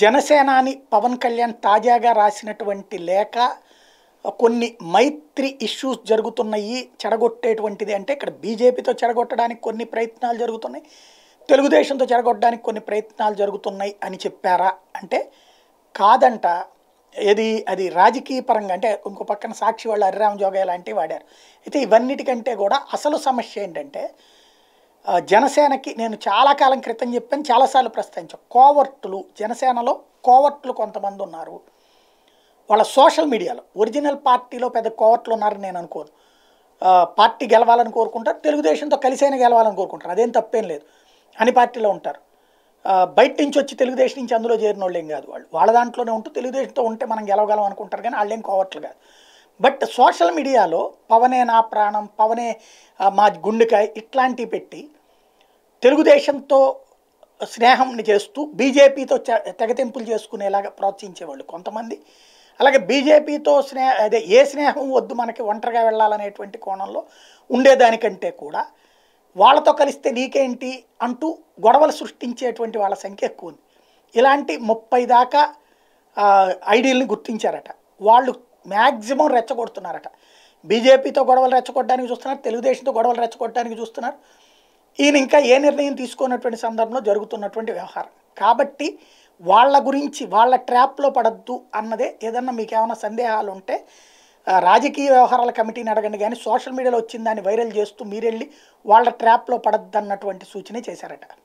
జనసేనాని పవన్ కళ్యాణ్ తాజాగా రాసినటువంటి లేఖ కొన్ని మైత్రి ఇష్యూస్ జరుగుతున్నాయి చెడగొట్టేటువంటిది అంటే ఇక్కడ బీజేపీతో చెడగొట్టడానికి కొన్ని ప్రయత్నాలు జరుగుతున్నాయి తెలుగుదేశంతో చెడగొట్టడానికి కొన్ని ప్రయత్నాలు జరుగుతున్నాయి అని చెప్పారా అంటే కాదంట ఏది అది రాజకీయ పరంగా అంటే ఇంకో పక్కన సాక్షి వాళ్ళు హరిరామ్ జోగయ్య లాంటివి వాడారు అయితే ఇవన్నిటికంటే కూడా అసలు సమస్య ఏంటంటే జనసేనకి నేను చాలా కాలం క్రితం చెప్పాను చాలాసార్లు ప్రస్తావించా కోవర్టులు జనసేనలో కోవర్టులు కొంతమంది ఉన్నారు వాళ్ళ సోషల్ మీడియాలో ఒరిజినల్ పార్టీలో పెద్ద కోవర్టులు ఉన్నారని నేను అనుకోను పార్టీ గెలవాలని కోరుకుంటారు తెలుగుదేశంతో కలిసైనా గెలవాలని కోరుకుంటారు అదేం తప్పేం లేదు అని పార్టీలో ఉంటారు బయట నుంచి వచ్చి తెలుగుదేశం నుంచి అందులో చేరిన వాళ్ళు ఏం కాదు వాళ్ళు వాళ్ళ దాంట్లోనే ఉంటూ తెలుగుదేశంతో ఉంటే మనం గెలవగలం అనుకుంటారు కానీ ఏం కోవట్లు కాదు బట్ సోషల్ మీడియాలో పవనే నా ప్రాణం పవనే మా గుండెకాయ ఇట్లాంటివి పెట్టి తెలుగుదేశంతో స్నేహం చేస్తూ బీజేపీతో తెగతింపులు చేసుకునేలాగా ప్రోత్సహించేవాళ్ళు కొంతమంది అలాగే బీజేపీతో స్నేహ అదే ఏ స్నేహం వద్దు మనకి ఒంటరిగా వెళ్ళాలనేటువంటి కోణంలో ఉండేదానికంటే కూడా వాళ్ళతో కలిస్తే నీకేంటి అంటూ గొడవలు సృష్టించేటువంటి వాళ్ళ సంఖ్య ఎక్కువ ఉంది ఇలాంటి ముప్పై దాకా ఐడియల్ని గుర్తించారట వాళ్ళు మ్యాక్సిమం రెచ్చగొడుతున్నారట బీజేపీతో గొడవలు రెచ్చగొట్టడానికి చూస్తున్నారు తెలుగుదేశంతో గొడవలు రెచ్చగొట్టడానికి చూస్తున్నారు ఈయన ఇంకా ఏ నిర్ణయం తీసుకున్నటువంటి సందర్భంలో జరుగుతున్నటువంటి వ్యవహారం కాబట్టి వాళ్ళ గురించి వాళ్ళ ట్రాప్లో పడద్దు అన్నదే ఏదన్నా మీకు ఏమైనా సందేహాలు ఉంటే రాజకీయ వ్యవహారాల కమిటీని అడగండి కానీ సోషల్ మీడియాలో వచ్చిన దాన్ని వైరల్ చేస్తూ మీరెళ్ళి వాళ్ళ ట్రాప్లో పడద్దు అన్నటువంటి సూచన చేశారట